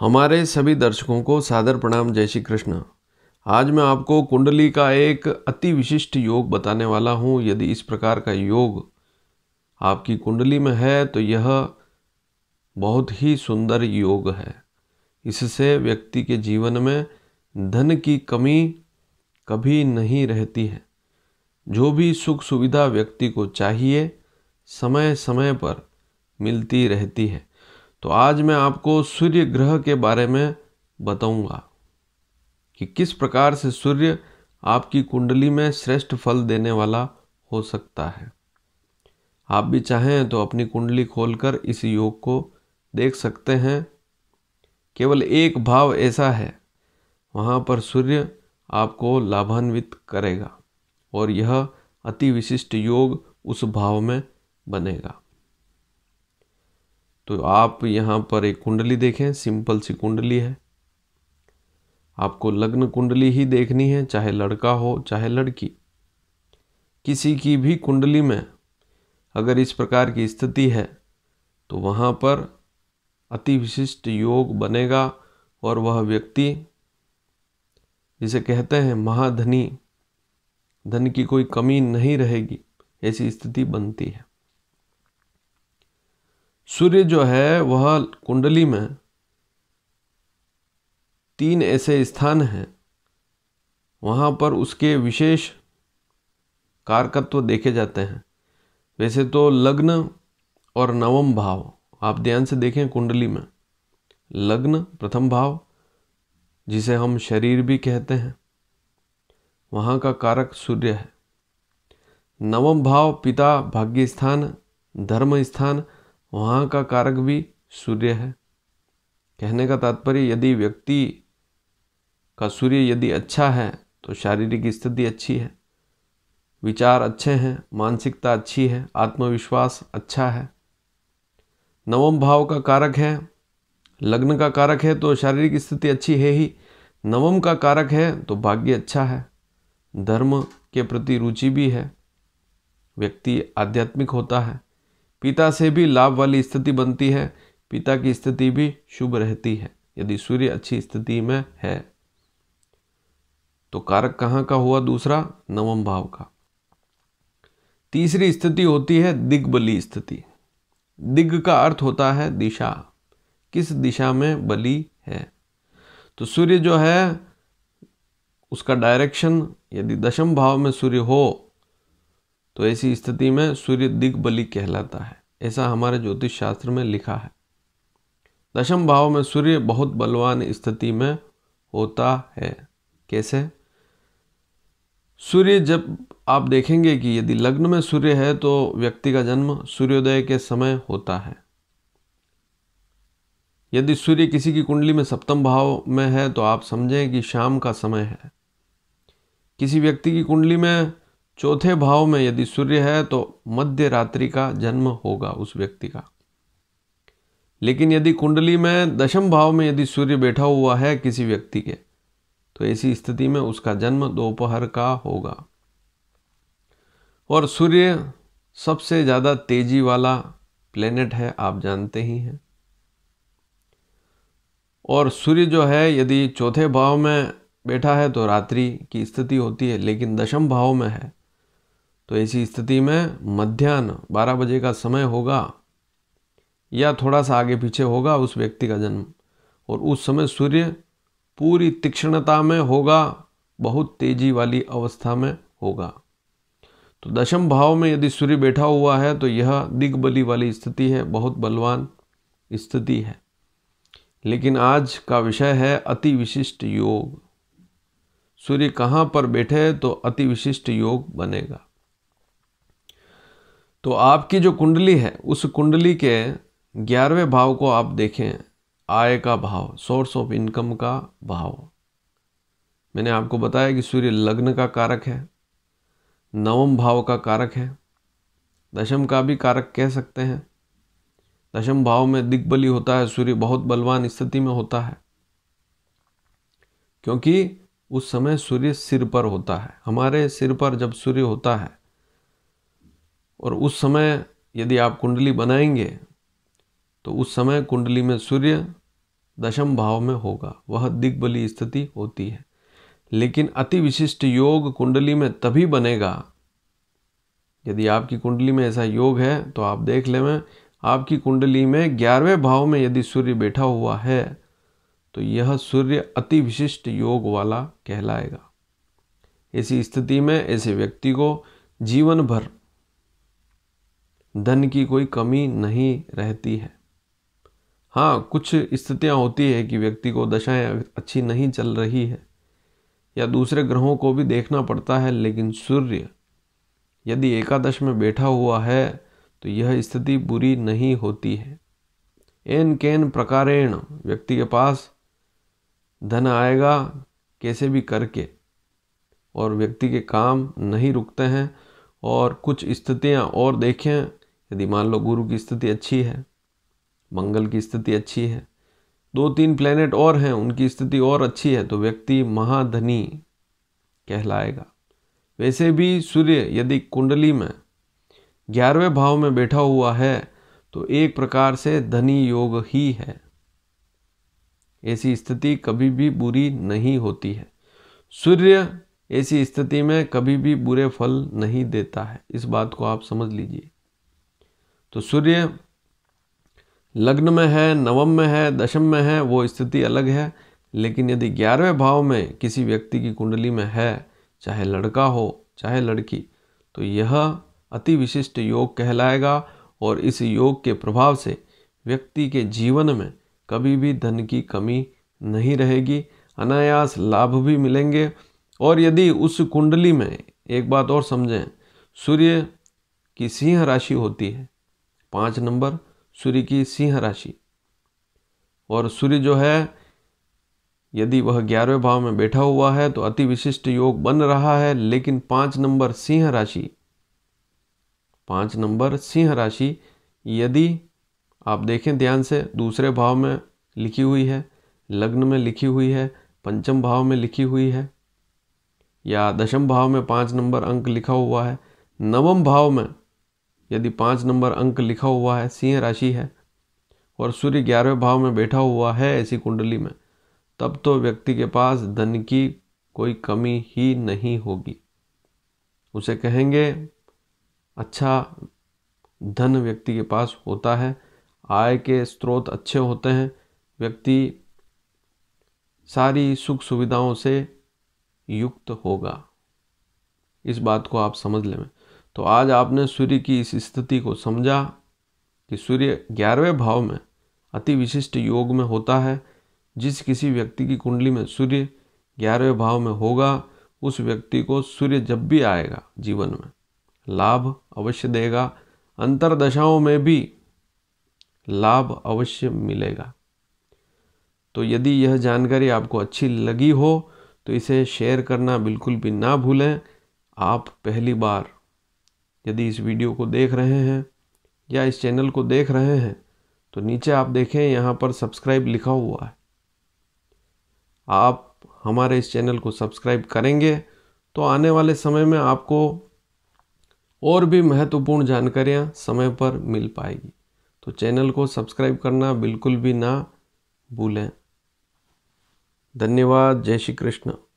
हमारे सभी दर्शकों को सादर प्रणाम जय श्री कृष्ण आज मैं आपको कुंडली का एक अति विशिष्ट योग बताने वाला हूँ यदि इस प्रकार का योग आपकी कुंडली में है तो यह बहुत ही सुंदर योग है इससे व्यक्ति के जीवन में धन की कमी कभी नहीं रहती है जो भी सुख सुविधा व्यक्ति को चाहिए समय समय पर मिलती रहती है तो आज मैं आपको सूर्य ग्रह के बारे में बताऊंगा कि किस प्रकार से सूर्य आपकी कुंडली में श्रेष्ठ फल देने वाला हो सकता है आप भी चाहें तो अपनी कुंडली खोलकर इस योग को देख सकते हैं केवल एक भाव ऐसा है वहाँ पर सूर्य आपको लाभान्वित करेगा और यह अति विशिष्ट योग उस भाव में बनेगा तो आप यहाँ पर एक कुंडली देखें सिंपल सी कुंडली है आपको लग्न कुंडली ही देखनी है चाहे लड़का हो चाहे लड़की किसी की भी कुंडली में अगर इस प्रकार की स्थिति है तो वहाँ पर अति विशिष्ट योग बनेगा और वह व्यक्ति जिसे कहते हैं महाधनी धन की कोई कमी नहीं रहेगी ऐसी स्थिति बनती है सूर्य जो है वह कुंडली में तीन ऐसे स्थान हैं वहाँ पर उसके विशेष कारकत्व देखे जाते हैं वैसे तो लग्न और नवम भाव आप ध्यान से देखें कुंडली में लग्न प्रथम भाव जिसे हम शरीर भी कहते हैं वहाँ का कारक सूर्य है नवम भाव पिता भाग्य स्थान धर्म स्थान वहाँ का कारक भी सूर्य है कहने का तात्पर्य यदि व्यक्ति का सूर्य यदि अच्छा है तो शारीरिक स्थिति अच्छी है विचार अच्छे हैं मानसिकता अच्छी है आत्मविश्वास अच्छा है नवम भाव का कारक है लग्न का कारक है तो शारीरिक स्थिति अच्छी है ही नवम का कारक है तो भाग्य अच्छा है धर्म के प्रति रुचि भी है व्यक्ति आध्यात्मिक होता है पिता से भी लाभ वाली स्थिति बनती है पिता की स्थिति भी शुभ रहती है यदि सूर्य अच्छी स्थिति में है तो कारक कहाँ का हुआ दूसरा नवम भाव का तीसरी स्थिति होती है दिग्बली स्थिति दिग्ग का अर्थ होता है दिशा किस दिशा में बली है तो सूर्य जो है उसका डायरेक्शन यदि दशम भाव में सूर्य हो तो ऐसी स्थिति में सूर्य दिग्बली कहलाता है ऐसा हमारे ज्योतिष शास्त्र में लिखा है दशम भाव में सूर्य बहुत बलवान स्थिति में होता है कैसे सूर्य जब आप देखेंगे कि यदि लग्न में सूर्य है तो व्यक्ति का जन्म सूर्योदय के समय होता है यदि सूर्य किसी की कुंडली में सप्तम भाव में है तो आप समझें कि शाम का समय है किसी व्यक्ति की कुंडली में चौथे भाव में यदि सूर्य है तो मध्य रात्रि का जन्म होगा उस व्यक्ति का लेकिन यदि कुंडली में दशम भाव में यदि सूर्य बैठा हुआ है किसी व्यक्ति के तो ऐसी स्थिति में उसका जन्म दोपहर का होगा और सूर्य सबसे ज़्यादा तेजी वाला प्लेनेट है आप जानते ही हैं और सूर्य जो है यदि चौथे भाव में बैठा है तो रात्रि की स्थिति होती है लेकिन दशम भाव में है तो ऐसी स्थिति में मध्यान्ह बारह बजे का समय होगा या थोड़ा सा आगे पीछे होगा उस व्यक्ति का जन्म और उस समय सूर्य पूरी तीक्ष्णता में होगा बहुत तेजी वाली अवस्था में होगा तो दशम भाव में यदि सूर्य बैठा हुआ है तो यह दिग्बली वाली स्थिति है बहुत बलवान स्थिति है लेकिन आज का विषय है अति विशिष्ट योग सूर्य कहाँ पर बैठे तो अति विशिष्ट योग बनेगा तो आपकी जो कुंडली है उस कुंडली के ग्यारहवें भाव को आप देखें आय का भाव सोर्स ऑफ इनकम का भाव मैंने आपको बताया कि सूर्य लग्न का कारक है नवम भाव का कारक है दशम का भी कारक कह सकते हैं दशम भाव में दिग्बली होता है सूर्य बहुत बलवान स्थिति में होता है क्योंकि उस समय सूर्य सिर पर होता है हमारे सिर पर जब सूर्य होता है और उस समय यदि आप कुंडली बनाएंगे तो उस समय कुंडली में सूर्य दशम भाव में होगा वह दिग्बली स्थिति होती है लेकिन अति विशिष्ट योग कुंडली में तभी बनेगा यदि आपकी कुंडली में ऐसा योग है तो आप देख लेवें आपकी कुंडली में ग्यारहवें भाव में यदि सूर्य बैठा हुआ है तो यह सूर्य अति विशिष्ट योग वाला कहलाएगा ऐसी स्थिति में ऐसे व्यक्ति को जीवन भर धन की कोई कमी नहीं रहती है हाँ कुछ स्थितियाँ होती है कि व्यक्ति को दशाएं अच्छी नहीं चल रही है या दूसरे ग्रहों को भी देखना पड़ता है लेकिन सूर्य यदि एकादश में बैठा हुआ है तो यह स्थिति बुरी नहीं होती है एन केन प्रकारेण व्यक्ति के पास धन आएगा कैसे भी करके और व्यक्ति के काम नहीं रुकते हैं और कुछ स्थितियां और देखें यदि मान लो गुरु की स्थिति अच्छी है मंगल की स्थिति अच्छी है दो तीन प्लेनेट और हैं उनकी स्थिति और अच्छी है तो व्यक्ति महाधनी कहलाएगा वैसे भी सूर्य यदि कुंडली में ग्यारहवें भाव में बैठा हुआ है तो एक प्रकार से धनी योग ही है ऐसी स्थिति कभी भी बुरी नहीं होती है सूर्य ऐसी स्थिति में कभी भी बुरे फल नहीं देता है इस बात को आप समझ लीजिए तो सूर्य लग्न में है नवम में है दशम में है वो स्थिति अलग है लेकिन यदि ग्यारहवें भाव में किसी व्यक्ति की कुंडली में है चाहे लड़का हो चाहे लड़की तो यह अति विशिष्ट योग कहलाएगा और इस योग के प्रभाव से व्यक्ति के जीवन में कभी भी धन की कमी नहीं रहेगी अनायास लाभ भी मिलेंगे और यदि उस कुंडली में एक बात और समझें सूर्य की सिंह राशि होती है पाँच नंबर सूर्य की सिंह राशि और सूर्य जो है यदि वह ग्यारहवें भाव में बैठा हुआ है तो अति विशिष्ट योग बन रहा है लेकिन पाँच नंबर सिंह राशि पाँच नंबर सिंह राशि यदि आप देखें ध्यान से दूसरे भाव में लिखी हुई है लग्न में लिखी हुई है पंचम भाव में लिखी हुई है या दशम भाव में पाँच नंबर अंक लिखा हुआ है नवम भाव में यदि पाँच नंबर अंक लिखा हुआ है सिंह राशि है और सूर्य ग्यारहवें भाव में बैठा हुआ है ऐसी कुंडली में तब तो व्यक्ति के पास धन की कोई कमी ही नहीं होगी उसे कहेंगे अच्छा धन व्यक्ति के पास होता है आय के स्रोत अच्छे होते हैं व्यक्ति सारी सुख सुविधाओं से युक्त होगा इस बात को आप समझ लें तो आज आपने सूर्य की इस स्थिति को समझा कि सूर्य ग्यारहवें भाव में अति विशिष्ट योग में होता है जिस किसी व्यक्ति की कुंडली में सूर्य ग्यारहवें भाव में होगा उस व्यक्ति को सूर्य जब भी आएगा जीवन में लाभ अवश्य देगा अंतर दशाओं में भी लाभ अवश्य मिलेगा तो यदि यह जानकारी आपको अच्छी लगी हो तो इसे शेयर करना बिल्कुल भी ना भूलें आप पहली बार यदि इस वीडियो को देख रहे हैं या इस चैनल को देख रहे हैं तो नीचे आप देखें यहाँ पर सब्सक्राइब लिखा हुआ है आप हमारे इस चैनल को सब्सक्राइब करेंगे तो आने वाले समय में आपको और भी महत्वपूर्ण जानकारियाँ समय पर मिल पाएगी तो चैनल को सब्सक्राइब करना बिल्कुल भी ना भूलें धन्यवाद जय श्री कृष्ण